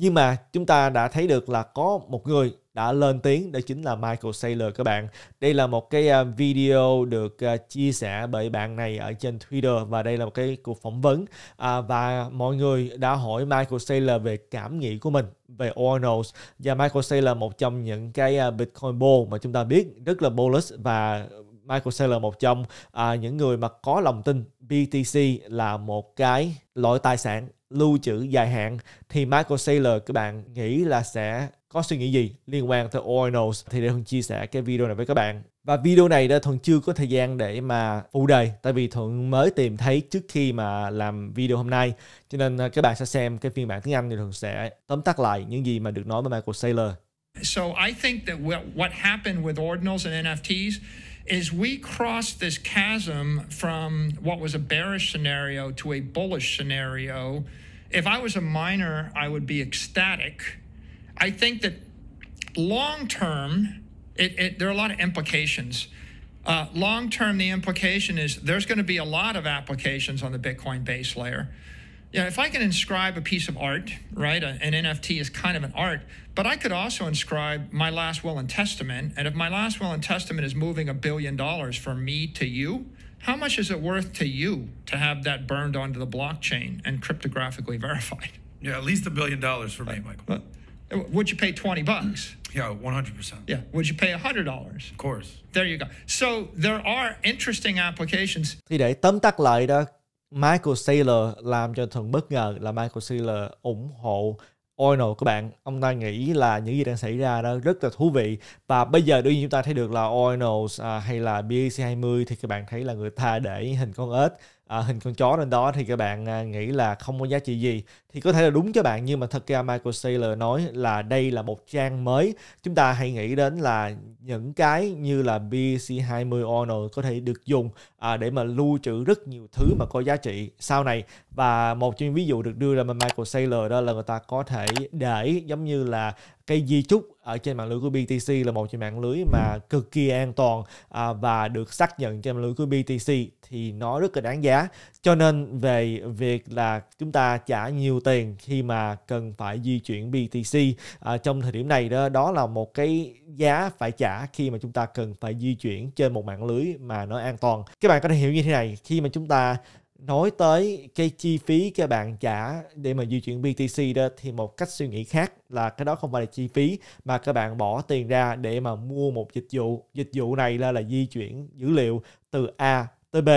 nhưng mà chúng ta đã thấy được là có một người đã lên tiếng đó chính là Michael Saylor các bạn. Đây là một cái à, video được à, chia sẻ bởi bạn này ở trên Twitter và đây là một cái cuộc phỏng vấn à, và mọi người đã hỏi Michael Saylor về cảm nghĩ của mình về Ornos và Michael Saylor một trong những cái à, Bitcoin bull mà chúng ta biết rất là bullish và Michael Saylor một trong à, những người mà có lòng tin BTC là một cái loại tài sản lưu trữ dài hạn thì Michael Saylor các bạn nghĩ là sẽ có suy nghĩ gì liên quan tới Ordinals thì để Thuần chia sẻ cái video này với các bạn. Và video này đã Thuần chưa có thời gian để mà phụ đề tại vì Thuần mới tìm thấy trước khi mà làm video hôm nay. Cho nên à, các bạn sẽ xem cái phiên bản tiếng Anh thì Thuần sẽ tóm tắt lại những gì mà được nói với Michael Saylor. So I think that what happened with Ordinals and NFTs is we crossed this chasm from what was a bearish scenario to a bullish scenario If I was a miner, I would be ecstatic. I think that long term, it, it, there are a lot of implications. Uh, long term, the implication is there's going to be a lot of applications on the Bitcoin base layer. Yeah, if I can inscribe a piece of art, right? An NFT is kind of an art, but I could also inscribe my last will and testament. And if my last will and testament is moving a billion dollars from me to you, how much is it worth to you to have that burned onto the blockchain and cryptographically verified? Yeah, at least a billion dollars for me, Michael. Would you pay 20 bucks? Yeah, 100%. Yeah, would you pay $100? Of course. There you go. So there are interesting applications. Thì để tóm tắt lại đó, Michael Saylor làm cho thần bất ngờ là Michael Saylor ủng hộ Oinal các bạn ông ta nghĩ là những gì đang xảy ra đó rất là thú vị và bây giờ đương nhiên chúng ta thấy được là Oinal à, hay là BAC20 thì các bạn thấy là người ta để hình con ếch à, hình con chó lên đó thì các bạn à, nghĩ là không có giá trị gì thì có thể là đúng cho bạn nhưng mà thật ra Michael Saylor nói là đây là một trang mới chúng ta hãy nghĩ đến là những cái như là BC20 Honor có thể được dùng à, để mà lưu trữ rất nhiều thứ mà có giá trị sau này và một trong những ví dụ được đưa ra mà Michael Saylor đó là người ta có thể để giống như là cái di chúc ở trên mạng lưới của BTC là một trong mạng lưới mà cực kỳ an toàn à, và được xác nhận trên mạng lưới của BTC thì nó rất là đáng giá cho nên về việc là chúng ta trả nhiều tiền khi mà cần phải di chuyển BTC à, trong thời điểm này đó đó là một cái giá phải trả khi mà chúng ta cần phải di chuyển trên một mạng lưới mà nó an toàn các bạn có thể hiểu như thế này khi mà chúng ta nói tới cái chi phí các bạn trả để mà di chuyển BTC đó thì một cách suy nghĩ khác là cái đó không phải là chi phí mà các bạn bỏ tiền ra để mà mua một dịch vụ dịch vụ này là là di chuyển dữ liệu từ A tới B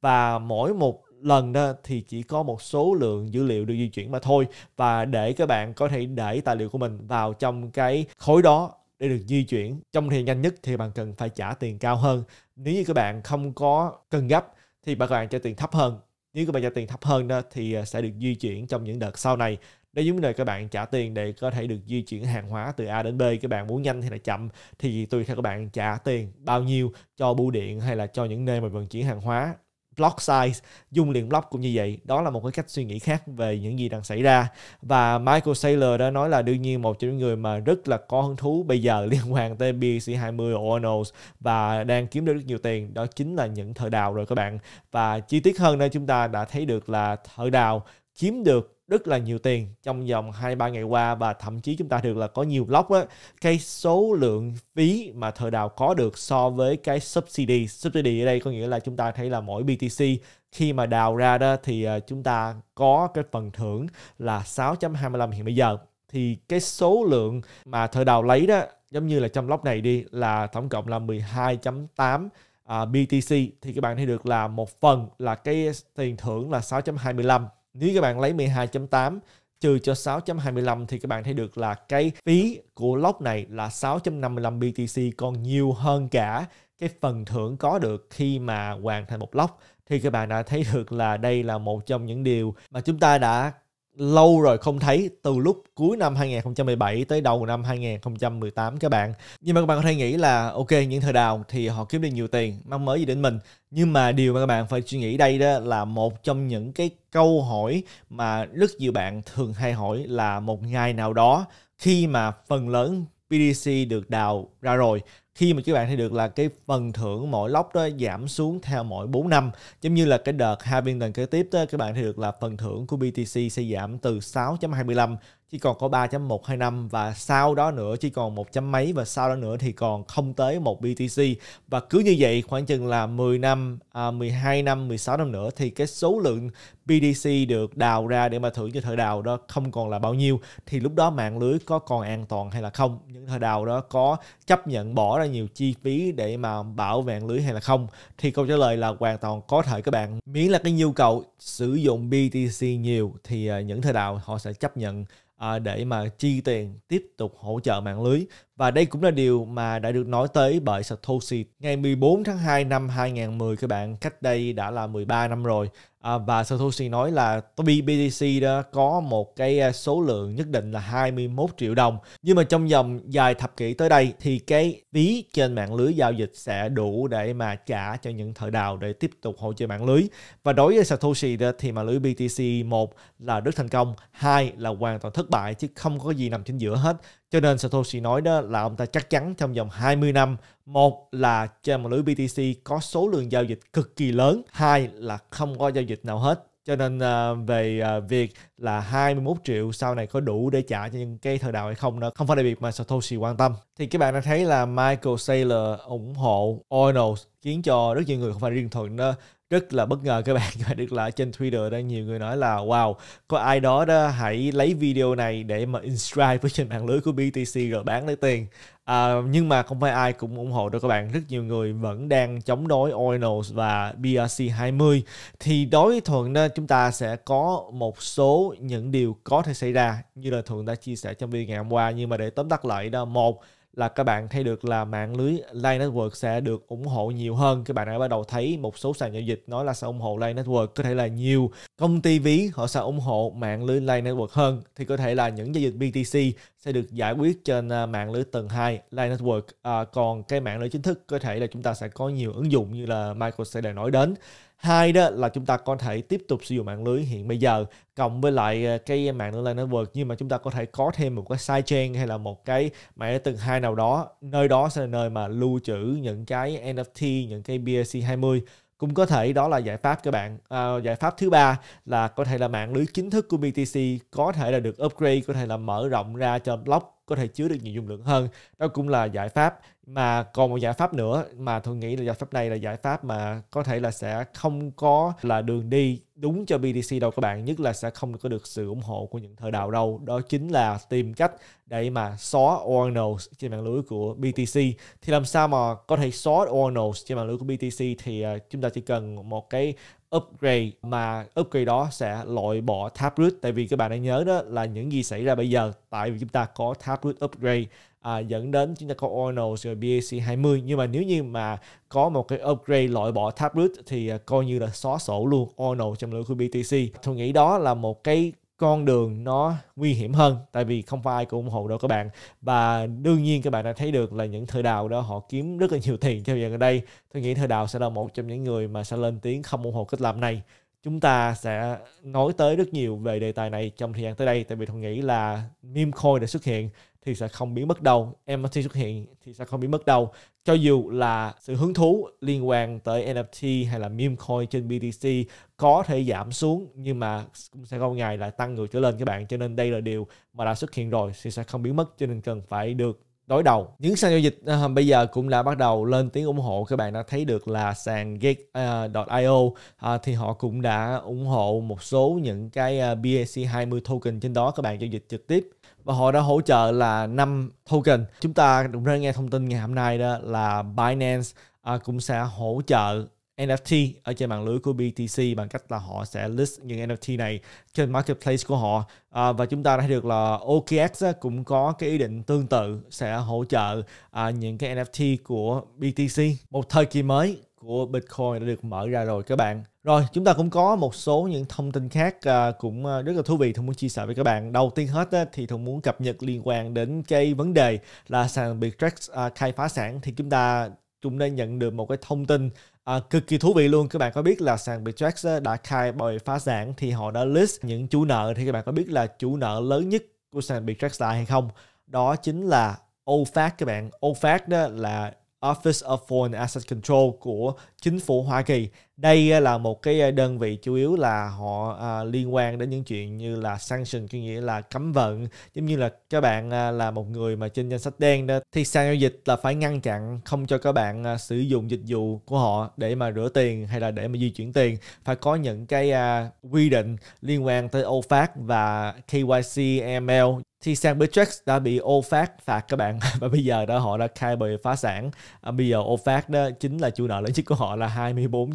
và mỗi một lần đó thì chỉ có một số lượng dữ liệu được di chuyển mà thôi và để các bạn có thể để tài liệu của mình vào trong cái khối đó để được di chuyển trong thời gian nhanh nhất thì bạn cần phải trả tiền cao hơn nếu như các bạn không có cần gấp thì bạn bạn trả tiền thấp hơn nếu các bạn trả tiền thấp hơn đó thì à, sẽ được di chuyển trong những đợt sau này đó giống như là các bạn trả tiền để có thể được di chuyển hàng hóa từ A đến B các bạn muốn nhanh hay là chậm thì tùy theo các bạn trả tiền bao nhiêu cho bưu điện hay là cho những nơi mà vận chuyển hàng hóa block size dung lượng block cũng như vậy đó là một cái cách suy nghĩ khác về những gì đang xảy ra và Michael Saylor đã nói là đương nhiên một trong những người mà rất là có hứng thú bây giờ liên quan tới BC 20 Orioles và đang kiếm được rất nhiều tiền đó chính là những thợ đào rồi các bạn và chi tiết hơn đây chúng ta đã thấy được là thợ đào chiếm được rất là nhiều tiền trong vòng 2-3 ngày qua và thậm chí chúng ta được là có nhiều blog á, cái số lượng phí mà thợ đào có được so với cái subsidy. Subsidy ở đây có nghĩa là chúng ta thấy là mỗi BTC khi mà đào ra đó thì à, chúng ta có cái phần thưởng là 6.25 hiện bây giờ thì cái số lượng mà thợ đào lấy đó giống như là trong lốc này đi là tổng cộng là 12.8 uh, BTC thì các bạn thấy được là một phần là cái tiền thưởng là 6.25 nếu các bạn lấy 12.8 trừ cho 6.25 thì các bạn thấy được là cái phí của lock này là 6,55 BTC còn nhiều hơn cả cái phần thưởng có được khi mà hoàn thành một lock thì các bạn đã thấy được là đây là một trong những điều mà chúng ta đã lâu rồi không thấy từ lúc cuối năm 2017 tới đầu năm 2018 các bạn. Nhưng mà các bạn có thể nghĩ là ok những thời đào thì họ kiếm được nhiều tiền, mong mới gì đến mình. Nhưng mà điều mà các bạn phải suy nghĩ đây đó là một trong những cái câu hỏi mà rất nhiều bạn thường hay hỏi là một ngày nào đó khi mà phần lớn PDC được đào ra rồi khi mà các bạn thấy được là cái phần thưởng mỗi lốc đó giảm xuống theo mỗi 4 năm giống như là cái đợt halving lần kế tiếp đó các bạn thấy được là phần thưởng của BTC sẽ giảm từ 6.25 chỉ còn có 3.125 và sau đó nữa chỉ còn một trăm mấy và sau đó nữa thì còn không tới một BTC và cứ như vậy khoảng chừng là 10 năm, à, 12 năm, 16 năm nữa thì cái số lượng BTC được đào ra để mà thưởng cho thợ đào đó không còn là bao nhiêu thì lúc đó mạng lưới có còn an toàn hay là không những thợ đào đó có chấp nhận bỏ ra nhiều chi phí để mà bảo vệ lưới hay là không thì câu trả lời là hoàn toàn có thể các bạn miễn là cái nhu cầu sử dụng BTC nhiều thì à, những thợ đào họ sẽ chấp nhận À, để mà chi tiền tiếp tục hỗ trợ mạng lưới và đây cũng là điều mà đã được nói tới bởi Satoshi ngày 14 tháng 2 năm 2010 các bạn cách đây đã là 13 năm rồi À, và Satoshi nói là BTC đó có một cái à, số lượng nhất định là 21 triệu đồng. Nhưng mà trong vòng dài thập kỷ tới đây thì cái phí trên mạng lưới giao dịch sẽ đủ để mà trả cho những thợ đào để tiếp tục hỗ trợ mạng lưới. Và đối với Satoshi đó thì mạng lưới BTC một là rất thành công, hai là hoàn toàn thất bại chứ không có gì nằm trên giữa hết. Cho nên Satoshi nói đó là ông ta chắc chắn trong vòng 20 năm, một là trên một lưới BTC có số lượng giao dịch cực kỳ lớn, hai là không có giao dịch nào hết. Cho nên ờ, về ờ, việc là 21 triệu sau này có đủ để trả cho những cái thời đạo hay không đó không phải là việc mà Satoshi quan tâm. Thì các bạn đã thấy là Michael Saylor ủng hộ Oinos khiến cho rất nhiều người không phải riêng thuận đó rất là bất ngờ các bạn và được là trên Twitter đã nhiều người nói là wow có ai đó đó hãy lấy video này để mà inscribe với trên mạng lưới của BTC rồi bán lấy tiền à, nhưng mà không phải ai cũng ủng hộ đâu các bạn rất nhiều người vẫn đang chống đối Ordinals và BRC 20 thì đối với thuận nên chúng ta sẽ có một số những điều có thể xảy ra như là thuận đã chia sẻ trong video ngày hôm qua nhưng mà để tóm tắt lại đó một là các bạn thấy được là mạng lưới Line Network sẽ được ủng hộ nhiều hơn. Các bạn đã bắt đầu thấy một số sàn giao dịch nói là sẽ ủng hộ Line Network. Có thể là nhiều công ty ví họ sẽ ủng hộ mạng lưới Line Network hơn. Thì có thể là những giao dịch BTC sẽ được giải quyết trên à, mạng lưới tầng 2 Line Network. À, còn cái mạng lưới chính thức có thể là chúng ta sẽ có nhiều ứng dụng như là Michael sẽ đã nói đến. Hai đó là chúng ta có thể tiếp tục sử dụng mạng lưới hiện bây giờ cộng với lại à, cái mạng lưới Line Network nhưng mà chúng ta có thể có thêm một cái side chain hay là một cái mạng lưới tầng hai nào đó. Nơi đó sẽ là nơi mà lưu trữ những cái NFT, những cái BRC20 cũng có thể đó là giải pháp các bạn à, giải pháp thứ ba là có thể là mạng lưới chính thức của BTC có thể là được upgrade có thể là mở rộng ra cho block có thể chứa được nhiều dung lượng hơn đó cũng là giải pháp mà còn một giải pháp nữa mà tôi nghĩ là giải pháp này là giải pháp mà có thể là sẽ không có là đường đi đúng cho BTC đâu các bạn nhất là sẽ không có được sự ủng hộ của những thợ đào đâu đó chính là tìm cách để mà xóa ordinals trên mạng lưới của BTC thì làm sao mà có thể xóa ordinals trên mạng lưới của BTC thì à, chúng ta chỉ cần một cái upgrade mà upgrade đó sẽ loại bỏ Taproot tại vì các bạn đã nhớ đó là những gì xảy ra bây giờ tại vì chúng ta có Taproot upgrade à, dẫn đến chúng ta có Ornos rồi BAC20 nhưng mà nếu như mà có một cái upgrade loại bỏ Taproot thì à, coi như là xóa sổ luôn Ornos trong lượng của BTC tôi nghĩ đó là một cái con đường nó nguy hiểm hơn tại vì không phải ai cũng ủng hộ đâu các bạn và đương nhiên các bạn đã thấy được là những thợ đào đó họ kiếm rất là nhiều tiền theo giờ gần đây tôi nghĩ thợ đào sẽ là một trong những người mà sẽ lên tiếng không ủng hộ cách làm này chúng ta sẽ nói tới rất nhiều về đề tài này trong thời gian tới đây tại vì tôi nghĩ là meme coin đã xuất hiện thì sẽ không biến mất đâu NFT xuất hiện thì sẽ không biến mất đâu cho dù là sự hứng thú liên quan tới NFT hay là meme coin trên BTC có thể giảm xuống nhưng mà cũng sẽ có ngày lại tăng ngược trở lên các bạn cho nên đây là điều mà đã xuất hiện rồi thì sẽ không biến mất cho nên cần phải được đối đầu những sàn giao dịch uh, bây giờ cũng đã bắt đầu lên tiếng ủng hộ các bạn đã thấy được là sàn gate.io à, uh, à, uh, thì họ cũng đã ủng hộ một số những cái uh, BAC 20 token trên đó các bạn giao dịch trực tiếp và họ đã hỗ trợ là 5 token. Chúng ta cũng đã nghe thông tin ngày hôm nay đó là Binance à, cũng sẽ hỗ trợ NFT ở trên mạng lưới của BTC bằng cách là họ sẽ list những NFT này trên marketplace của họ à, và chúng ta đã được là OKX cũng có cái ý định tương tự sẽ hỗ trợ à, những cái NFT của BTC một thời kỳ mới của Bitcoin đã được mở ra rồi các bạn. Rồi, chúng ta cũng có một số những thông tin khác à, cũng à, rất là thú vị Thùng muốn chia sẻ với các bạn. Đầu tiên hết thì Thùng muốn cập nhật liên quan đến cái vấn đề là sàn Bittrex à, khai phá sản thì chúng ta chúng đã nhận được một cái thông tin À, cực kỳ thú vị luôn các bạn có biết là sàn Bitrex đã khai bồi phá sản thì họ đã list những chủ nợ thì các bạn có biết là chủ nợ lớn nhất của sàn Bitrex là hay không đó chính là OFAC các bạn OFAC đó là Office of Foreign Asset Control của chính phủ Hoa Kỳ. Đây à, là một cái à, đơn vị chủ yếu là họ à, liên quan đến những chuyện như là sanction, có nghĩa là cấm vận. Giống như là các bạn à, là một người mà trên danh sách đen đó, thì sàn giao dịch là phải ngăn chặn không cho các bạn à, sử dụng dịch vụ của họ để mà rửa tiền hay là để mà di chuyển tiền. Phải có những cái à, quy định liên quan tới OFAC và KYC, AML thì sàn Bittrex đã bị OFAC phạt các bạn và bây giờ đó họ đã khai bị phá sản à, bây giờ OFAC đó chính là chủ nợ lớn nhất của họ là 24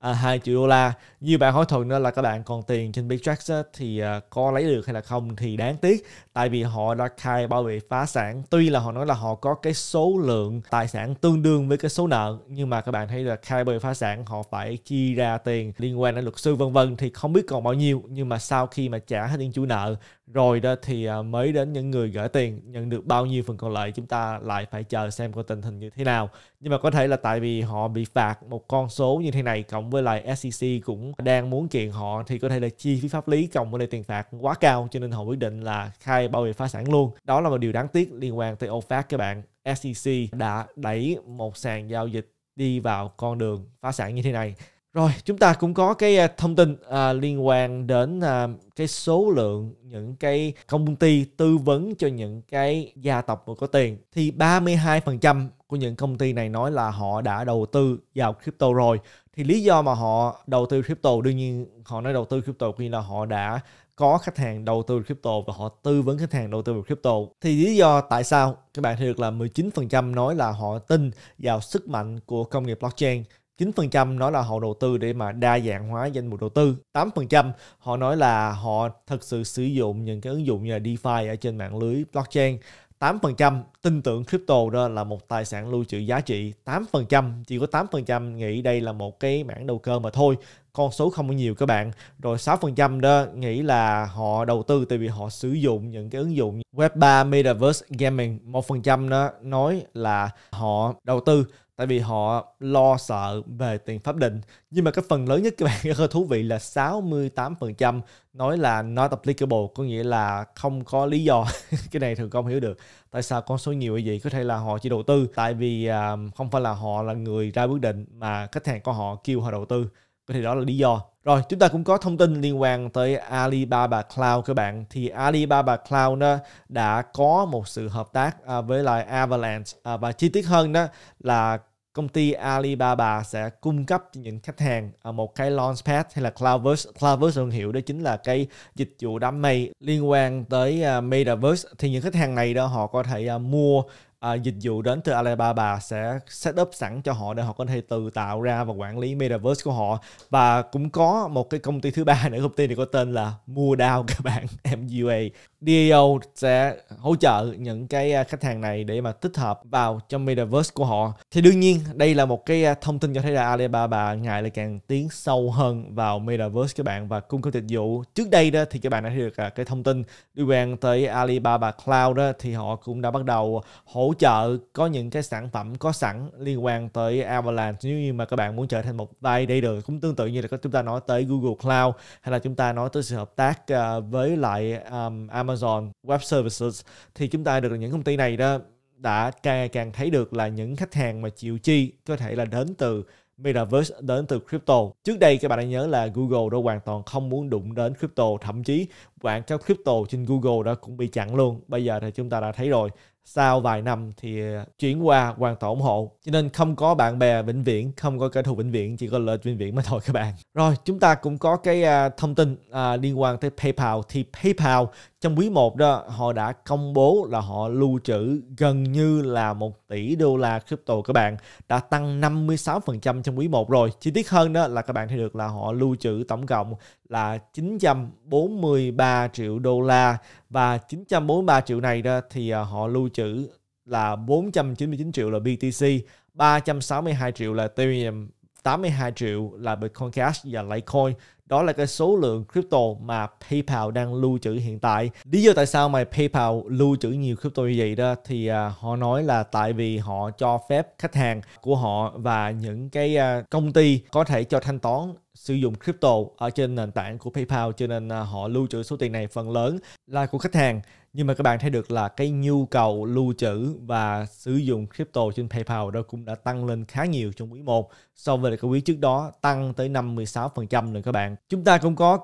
à, 2 triệu đô la như bạn hỏi thuận đó là các bạn còn tiền trên Bitrax thì à, có lấy được hay là không thì đáng tiếc tại vì họ đã khai bảo bị phá sản tuy là họ nói là họ có cái số lượng tài sản tương đương với cái số nợ nhưng mà các bạn thấy là khai bảo vệ phá sản họ phải chi ra tiền liên quan đến luật sư vân vân thì không biết còn bao nhiêu nhưng mà sau khi mà trả hết tiền chủ nợ rồi đó thì à, mới đến những người gửi tiền nhận được bao nhiêu phần còn lại chúng ta lại phải chờ xem coi tình hình như thế nào nhưng mà có thể là tại vì họ bị phạt một con số như thế này cộng với lại SEC cũng đang muốn kiện họ thì có thể là chi phí pháp lý cộng với lại tiền phạt quá cao cho nên họ quyết định là khai bảo vệ phá sản luôn đó là một điều đáng tiếc liên quan tới OFAC các bạn SEC đã đẩy một sàn giao dịch đi vào con đường phá sản như thế này rồi chúng ta cũng có cái à, thông tin à, liên quan đến à, cái số lượng những cái công ty tư vấn cho những cái gia tộc mà có tiền thì 32% của những công ty này nói là họ đã đầu tư vào crypto rồi thì lý do mà họ đầu tư crypto đương nhiên họ nói đầu tư crypto khi là họ đã có khách hàng đầu tư crypto và họ tư vấn khách hàng đầu tư vào crypto thì lý do tại sao các bạn thấy được là 19% nói là họ tin vào sức mạnh của công nghiệp blockchain 9% nói là họ đầu tư để mà đa dạng hóa danh mục đầu tư. 8% họ nói là họ thật sự sử dụng những cái ứng dụng như là DeFi ở trên mạng lưới blockchain. 8% tin tưởng crypto đó là một tài sản lưu trữ giá trị. 8% chỉ có 8% nghĩ đây là một cái mảng đầu cơ mà thôi. Con số không có nhiều các bạn. Rồi 6% đó nghĩ là họ đầu tư tại vì họ sử dụng những cái ứng dụng Web3, Metaverse, Gaming. 1% đó nói là họ đầu tư tại vì họ lo sợ về tiền pháp định nhưng mà cái phần lớn nhất các bạn rất thú vị là 68% nói là not applicable có nghĩa là không có lý do cái này thường không hiểu được tại sao con số nhiều như vậy có thể là họ chỉ đầu tư tại vì um, không phải là họ là người ra quyết định mà khách hàng của họ kêu họ đầu tư có thể đó là lý do rồi chúng ta cũng có thông tin liên quan tới Alibaba Cloud các bạn thì Alibaba Cloud đó đã có một sự hợp tác à, với lại Avalanche à, và chi tiết hơn đó là công ty Alibaba sẽ cung cấp cho những khách hàng à, một cái Launchpad hay là Cloudverse. Cloudverse thương hiệu đó chính là cái dịch vụ đám mây liên quan tới à, Metaverse. Thì những khách hàng này đó họ có thể à, mua à, dịch vụ đến từ Alibaba sẽ set up sẵn cho họ để họ có thể tự tạo ra và quản lý metaverse của họ và cũng có một cái công ty thứ ba nữa công ty này có tên là mua các bạn MUA DAO e sẽ hỗ trợ những cái à, khách hàng này để mà tích hợp vào trong metaverse của họ thì đương nhiên đây là một cái à, thông tin cho thấy là Alibaba ngày là càng tiến sâu hơn vào metaverse các bạn và cung cấp dịch vụ trước đây đó thì các bạn đã được à, cái thông tin liên quan tới Alibaba Cloud đó thì họ cũng đã bắt đầu hỗ hỗ trợ có những cái sản phẩm có sẵn liên quan tới Avalanche nếu như mà các bạn muốn trở thành một vai đây được cũng tương tự như là chúng ta nói tới Google Cloud hay là chúng ta nói tới sự hợp tác ờ, với lại Amazon Web Services thì chúng ta được những công ty này đó đã càng ngày càng thấy được là những khách hàng mà chịu chi có thể là đến từ Metaverse đến từ crypto. Trước đây các bạn đã nhớ là Google đã hoàn toàn không muốn đụng đến crypto, thậm chí quảng cáo crypto trên Google đã cũng bị chặn luôn. Bây giờ thì chúng ta đã thấy rồi, sau vài năm thì ờ, chuyển qua hoàn toàn ủng hộ cho nên không có bạn bè vĩnh viễn không có kẻ thù vĩnh viễn chỉ có lợi vĩnh viễn mà thôi các bạn rồi chúng ta cũng có cái à, thông tin à, liên quan tới PayPal thì PayPal trong quý 1 đó họ đã công bố là họ lưu trữ gần như là 1 tỷ đô la crypto các bạn đã tăng 56% trong quý 1 rồi. Chi tiết hơn đó là các bạn thấy được là họ lưu trữ tổng cộng là 943 triệu đô la và 943 triệu này đó thì à, họ lưu trữ là 499 triệu là BTC, 362 triệu là Ethereum, 82 triệu là Bitcoin Cash và Litecoin đó là cái số lượng crypto mà PayPal đang lưu trữ hiện tại. Lý do tại sao mà PayPal lưu trữ nhiều crypto như vậy đó thì à, họ nói là tại vì họ cho phép khách hàng của họ và những cái à, công ty có thể cho thanh toán sử dụng crypto ở trên nền tảng của PayPal cho nên à, họ lưu trữ số tiền này phần lớn là của khách hàng nhưng mà các bạn thấy được là cái nhu cầu lưu trữ và sử dụng crypto trên PayPal đó cũng đã tăng lên khá nhiều trong quý 1 so với cái quý trước đó tăng tới 56% rồi các bạn. Chúng ta cũng có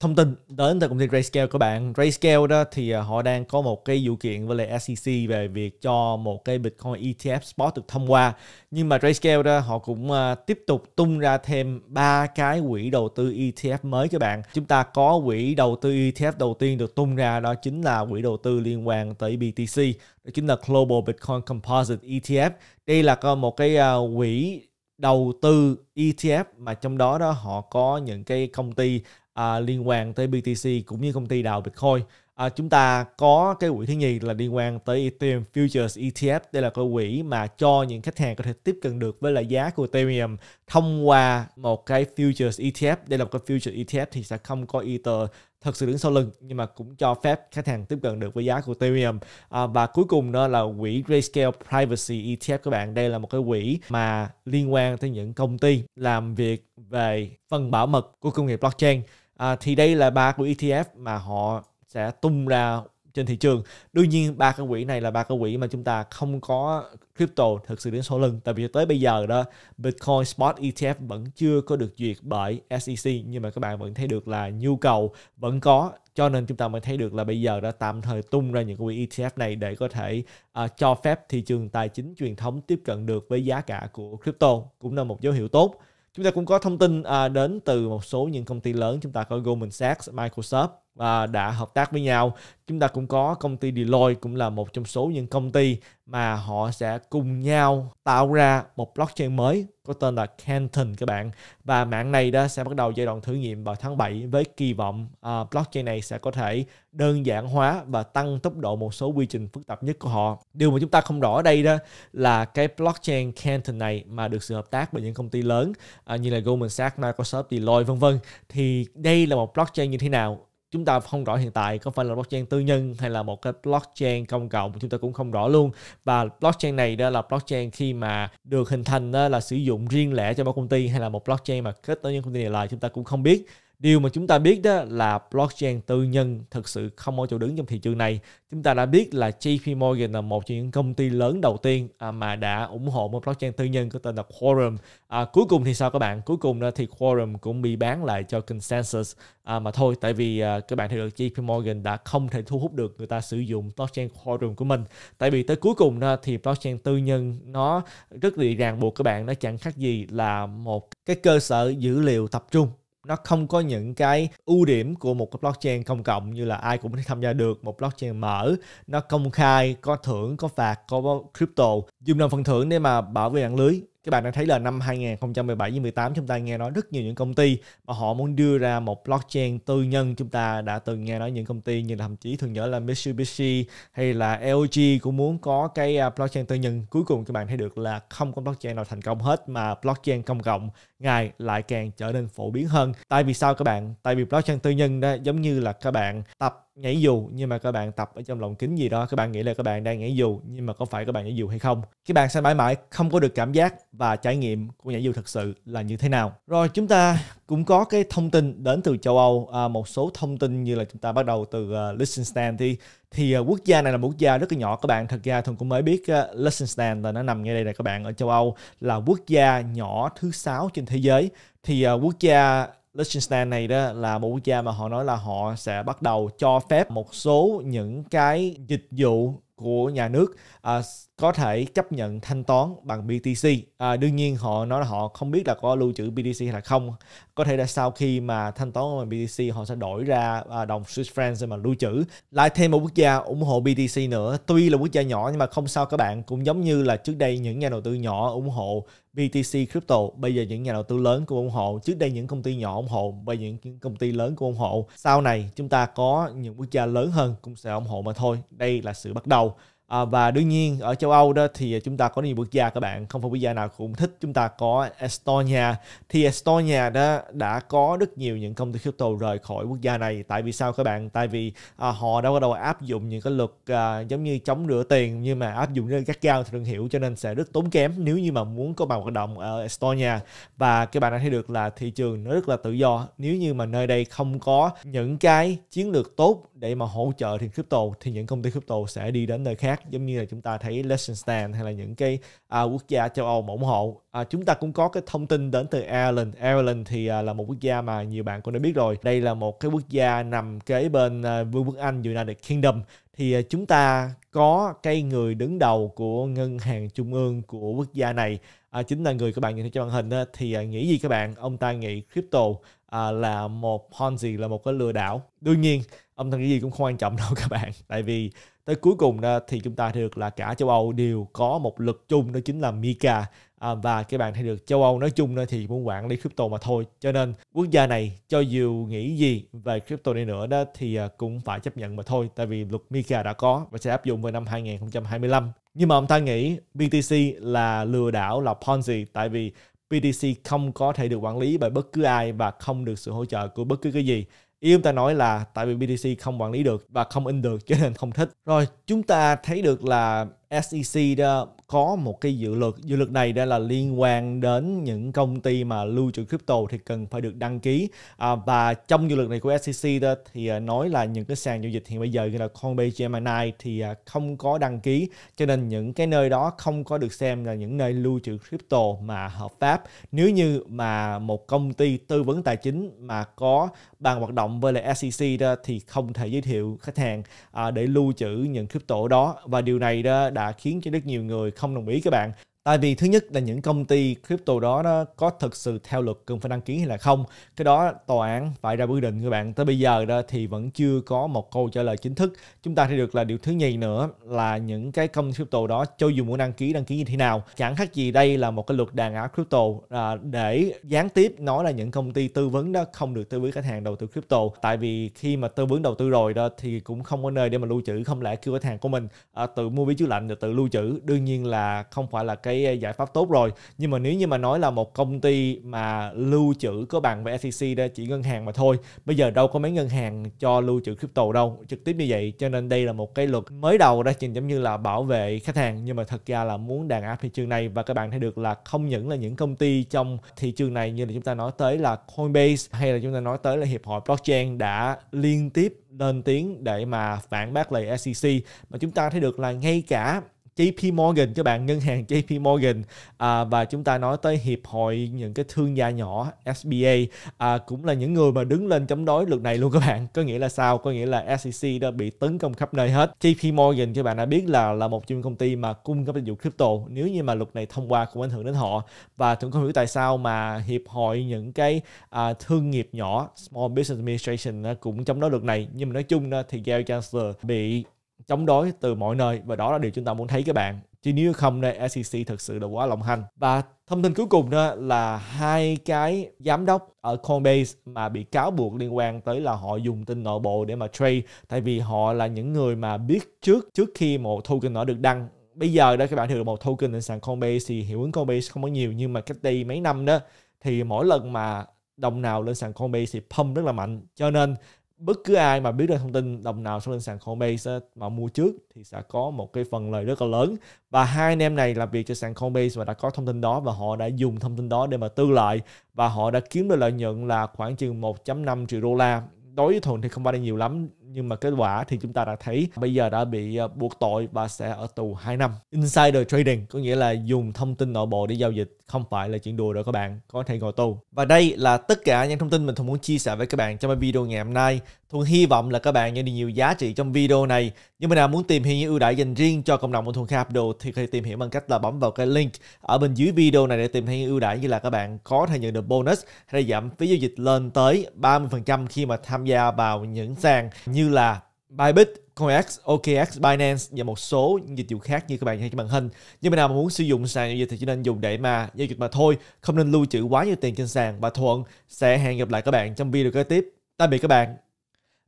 thông tin đến từ công ty Grayscale các bạn Grayscale đó thì à, họ đang có một cái vụ kiện với lại SEC về việc cho một cái Bitcoin ETF spot được thông qua nhưng mà Grayscale đó họ cũng à, tiếp tục tung ra thêm ba cái quỹ đầu tư ETF mới các bạn chúng ta có quỹ đầu tư ETF đầu tiên được tung ra đó chính là quỹ đầu tư liên quan tới BTC đó chính là Global Bitcoin Composite ETF đây là một cái à, quỹ đầu tư ETF mà trong đó đó họ có những cái công ty à, liên quan tới BTC cũng như công ty đào Bitcoin. À, chúng ta có cái quỹ thứ nhì là liên quan tới Ethereum Futures ETF. Đây là cái quỹ mà cho những khách hàng có thể tiếp cận được với là giá của Ethereum thông qua một cái Futures ETF. Đây là một cái Futures ETF thì sẽ không có Ether thật sự đứng sau lưng nhưng mà cũng cho phép khách hàng tiếp cận được với giá của Ethereum à, và cuối cùng đó là quỹ Grayscale Privacy ETF các bạn đây là một cái quỹ mà liên quan tới những công ty làm việc về phần bảo mật của công nghiệp blockchain à, thì đây là ba quỹ ETF mà họ sẽ tung ra trên thị trường đương nhiên ba cái quỹ này là ba cái quỹ mà chúng ta không có crypto thực sự đến số lưng tại vì tới bây giờ đó Bitcoin Spot ETF vẫn chưa có được duyệt bởi SEC nhưng mà các bạn vẫn thấy được là nhu cầu vẫn có cho nên chúng ta mới thấy được là bây giờ đã tạm thời tung ra những quỹ ETF này để có thể uh, cho phép thị trường tài chính truyền thống tiếp cận được với giá cả của crypto cũng là một dấu hiệu tốt Chúng ta cũng có thông tin à, đến từ một số những công ty lớn chúng ta có Goldman Sachs, Microsoft và đã hợp tác với nhau. Chúng ta cũng có công ty Deloitte cũng là một trong số những công ty mà họ sẽ cùng nhau tạo ra một blockchain mới có tên là Canton các bạn. Và mạng này đó sẽ bắt đầu giai đoạn thử nghiệm vào tháng 7 với kỳ vọng uh, blockchain này sẽ có thể đơn giản hóa và tăng tốc độ một số quy trình phức tạp nhất của họ. Điều mà chúng ta không rõ ở đây đó là cái blockchain Canton này mà được sự hợp tác bởi những công ty lớn uh, như là Goldman Sachs, Microsoft, Deloitte vân vân thì đây là một blockchain như thế nào chúng ta không rõ hiện tại có phải là blockchain tư nhân hay là một cái blockchain công cộng chúng ta cũng không rõ luôn và blockchain này đó là blockchain khi mà được hình thành đó là sử dụng riêng lẻ cho một công ty hay là một blockchain mà kết nối những công ty này lại chúng ta cũng không biết Điều mà chúng ta biết đó là blockchain tư nhân thực sự không có chỗ đứng trong thị trường này. Chúng ta đã biết là JP Morgan là một trong những công ty lớn đầu tiên à, mà đã ủng hộ một blockchain tư nhân có tên là Quorum. À, cuối cùng thì sao các bạn? Cuối cùng thì Quorum cũng bị bán lại cho Consensus à, mà thôi. Tại vì à, các bạn thấy được JP Morgan đã không thể thu hút được người ta sử dụng blockchain Quorum của mình. Tại vì tới cuối cùng thì blockchain tư nhân nó rất bị ràng buộc các bạn. Nó chẳng khác gì là một cái cơ sở dữ liệu tập trung nó không có những cái ưu điểm của một cái blockchain công cộng như là ai cũng có thể tham gia được một blockchain mở nó công khai có thưởng có phạt có crypto dùng làm phần thưởng để mà bảo vệ mạng lưới các bạn đang thấy là năm 2017 với 18 chúng ta nghe nói rất nhiều những công ty mà họ muốn đưa ra một blockchain tư nhân chúng ta đã từng nghe nói những công ty như là thậm chí thường nhớ là Mitsubishi hay là LG cũng muốn có cái à, blockchain tư nhân cuối cùng các bạn thấy được là không có blockchain nào thành công hết mà blockchain công cộng ngày lại càng trở nên phổ biến hơn tại vì sao các bạn tại vì blockchain tư nhân đó giống như là các bạn tập nhảy dù nhưng mà các bạn tập ở trong lồng kính gì đó các bạn nghĩ là các bạn đang nhảy dù nhưng mà có phải các bạn nhảy dù hay không các bạn sẽ mãi mãi không có được cảm giác và trải nghiệm của nhảy dù thực sự là như thế nào rồi chúng ta cũng có cái thông tin đến từ châu Âu à, một số thông tin như là chúng ta bắt đầu từ uh, Liechtenstein thì thì à, uh, quốc gia này là một quốc gia rất là nhỏ các bạn thật ra thường cũng mới biết uh, Liechtenstein là nó nằm ngay đây là các bạn ở châu Âu là quốc gia nhỏ thứ sáu trên thế giới thì uh, quốc gia Liechtenstein này đó là một quốc gia mà họ nói là họ sẽ bắt đầu cho phép một số những cái dịch vụ của nhà nước à, có thể chấp nhận thanh toán bằng BTC. À, đương nhiên họ nói là họ không biết là có lưu trữ BTC hay là không. Có thể là sau khi mà thanh toán bằng BTC họ sẽ đổi ra à, đồng Swiss franc để mà lưu trữ. Lại thêm một quốc gia ủng hộ BTC nữa. Tuy là quốc gia nhỏ nhưng mà không sao các bạn. Cũng giống như là trước đây những nhà đầu tư nhỏ ủng hộ BTC crypto. Bây giờ những nhà đầu tư lớn cũng ủng hộ. Trước đây những công ty nhỏ ủng hộ. Bây giờ những công ty lớn cũng ủng hộ. Sau này chúng ta có những quốc gia lớn hơn cũng sẽ ủng hộ mà thôi. Đây là sự bắt đầu. À, và đương nhiên ở châu Âu đó thì chúng ta có nhiều quốc gia các bạn không phải quốc gia nào cũng thích chúng ta có Estonia thì Estonia đó đã có rất nhiều những công ty crypto rời khỏi quốc gia này tại vì sao các bạn tại vì à, họ đã bắt đầu áp dụng những cái luật à, giống như chống rửa tiền nhưng mà áp dụng rất gắt gao thương hiệu cho nên sẽ rất tốn kém nếu như mà muốn có bằng hoạt động ở Estonia và các bạn đã thấy được là thị trường nó rất là tự do nếu như mà nơi đây không có những cái chiến lược tốt để mà hỗ trợ thì crypto thì những công ty crypto sẽ đi đến nơi khác giống như là chúng ta thấy Liechtenstein hay là những cái à, quốc gia châu Âu mà ủng hộ à, chúng ta cũng có cái thông tin đến từ Ireland Ireland thì à, là một quốc gia mà nhiều bạn cũng đã biết rồi đây là một cái quốc gia nằm kế bên à, Vương quốc Anh United Kingdom thì à, chúng ta có cái người đứng đầu của ngân hàng trung ương của quốc gia này à, chính là người các bạn nhìn thấy trên màn hình đó, thì à, nghĩ gì các bạn ông ta nghĩ crypto à, là một ponzi là một cái lừa đảo đương nhiên âm thanh cái gì cũng không quan trọng đâu các bạn tại vì tới cuối cùng đó, thì chúng ta được là cả châu Âu đều có một luật chung đó chính là Mika à, và các bạn thấy được châu Âu nói chung đó thì muốn quản lý crypto mà thôi cho nên quốc gia này cho dù nghĩ gì về crypto đi nữa đó thì à, cũng phải chấp nhận mà thôi tại vì luật Mika đã có và sẽ áp dụng vào năm 2025 nhưng mà ông ta nghĩ BTC là lừa đảo là Ponzi tại vì BTC không có thể được quản lý bởi bất cứ ai và không được sự hỗ trợ của bất cứ cái gì Ý chúng ta nói là tại vì BTC không quản lý được và không in được cho nên không thích. Rồi chúng ta thấy được là SEC đó có một cái dự luật. Dự luật này đó là liên quan đến những công ty mà lưu trữ crypto thì cần phải được đăng ký. À, và trong dự luật này của SEC đó thì à, nói là những cái sàn giao dịch hiện bây giờ như là Coinbase Gemini thì à, không có đăng ký cho nên những cái nơi đó không có được xem là những nơi lưu trữ crypto mà hợp pháp. Nếu như mà một công ty tư vấn tài chính mà có bàn hoạt động với lại SEC đó thì không thể giới thiệu khách hàng à, để lưu trữ những crypto đó và điều này đó đã khiến cho rất nhiều người không đồng ý các bạn Tại vì thứ nhất là những công ty crypto đó nó có thực sự theo luật cần phải đăng ký hay là không. Cái đó tòa án phải ra quyết định các bạn. Tới bây giờ đó thì vẫn chưa có một câu trả lời chính thức. Chúng ta thấy được là điều thứ nhì nữa là những cái công ty crypto đó cho dù muốn đăng ký đăng ký như thế nào. Chẳng khác gì đây là một cái luật đàn áp crypto à, để gián tiếp nói là những công ty tư vấn đó không được tư vấn khách hàng đầu tư crypto. Tại vì khi mà tư vấn đầu tư rồi đó thì cũng không có nơi để mà lưu trữ không lẽ kêu khách hàng của mình à, tự mua bí chứa lạnh rồi tự lưu trữ. Đương nhiên là không phải là cái cái ờ, giải pháp tốt rồi nhưng mà nếu như mà nói là một công ty mà lưu trữ có bằng về SEC đó chỉ ngân hàng mà thôi bây giờ đâu có mấy ngân hàng cho lưu trữ crypto đâu trực tiếp như vậy cho nên đây là một cái luật mới đầu ra chính giống như là bảo vệ khách hàng nhưng mà thật ra là muốn đàn áp thị trường này và các bạn thấy được là không những là những công ty trong thị trường này như là chúng ta nói tới là Coinbase hay là chúng ta nói tới là hiệp hội blockchain đã liên tiếp lên tiếng để mà phản bác lại SEC mà chúng ta thấy được là ngay cả JP Morgan các bạn ngân hàng JP Morgan à, và chúng ta nói tới hiệp hội những cái thương gia nhỏ SBA à, cũng là những người mà đứng lên chống đối luật này luôn các bạn có nghĩa là sao có nghĩa là SEC đã bị tấn công khắp nơi hết JP Morgan các bạn đã biết là là một trong công ty mà cung cấp dịch vụ crypto nếu như mà luật này thông qua cũng ảnh hưởng đến họ và cũng không hiểu tại sao mà hiệp hội những cái à, thương nghiệp nhỏ Small Business Administration à, cũng chống đối luật này nhưng mà nói chung thì Gary Gensler bị chống đối từ mọi nơi và đó là điều chúng ta muốn thấy các bạn chứ nếu không đây SEC thực sự là quá lộng hành và thông tin cuối cùng đó là hai cái giám đốc ở Coinbase mà bị cáo buộc liên quan tới là họ dùng tin nội bộ để mà trade tại vì họ là những người mà biết trước trước khi một token nó được đăng bây giờ đó các bạn hiểu một token trên sàn Coinbase thì hiệu ứng Coinbase không có nhiều nhưng mà cách đây mấy năm đó thì mỗi lần mà đồng nào lên sàn Coinbase thì pump rất là mạnh cho nên bất cứ ai mà biết được thông tin đồng nào sau lên sàn Coinbase mà mua trước thì sẽ có một cái phần lời rất là lớn và hai anh em này làm việc cho sàn Coinbase và đã có thông tin đó và họ đã dùng thông tin đó để mà tư lợi và họ đã kiếm được lợi nhuận là khoảng chừng 1.5 triệu đô la đối với thuận thì không phải là nhiều lắm nhưng mà kết quả thì chúng ta đã thấy bây giờ đã bị ờ, buộc tội và sẽ ở tù 2 năm. Insider trading có nghĩa là dùng thông tin nội bộ để giao dịch không phải là chuyện đùa đâu các bạn, có thể ngồi tù. Và đây là tất cả những thông tin mình Thuận muốn chia sẻ với các bạn trong video ngày hôm nay. Thuận hy vọng là các bạn nhận được nhiều giá trị trong video này. Nhưng mà nào muốn tìm hiểu những ưu đãi dành riêng cho cộng đồng của Thuận Khai Đồ thì có thể tìm hiểu bằng cách là bấm vào cái link ở bên dưới video này để tìm thấy những ưu đãi như là các bạn có thể nhận được bonus hay là giảm phí giao dịch lên tới 30% khi mà tham gia vào những sàn như như là Bybit, CoinX, OKX, Binance và một số dịch vụ khác như các bạn thấy trên màn hình. Nhưng mà nào mà muốn sử dụng sàn giao dịch thì chỉ nên dùng để mà giao dịch mà thôi, không nên lưu trữ quá nhiều tiền trên sàn. Và Thuận sẽ hẹn gặp lại các bạn trong video kế tiếp. Tạm biệt các bạn.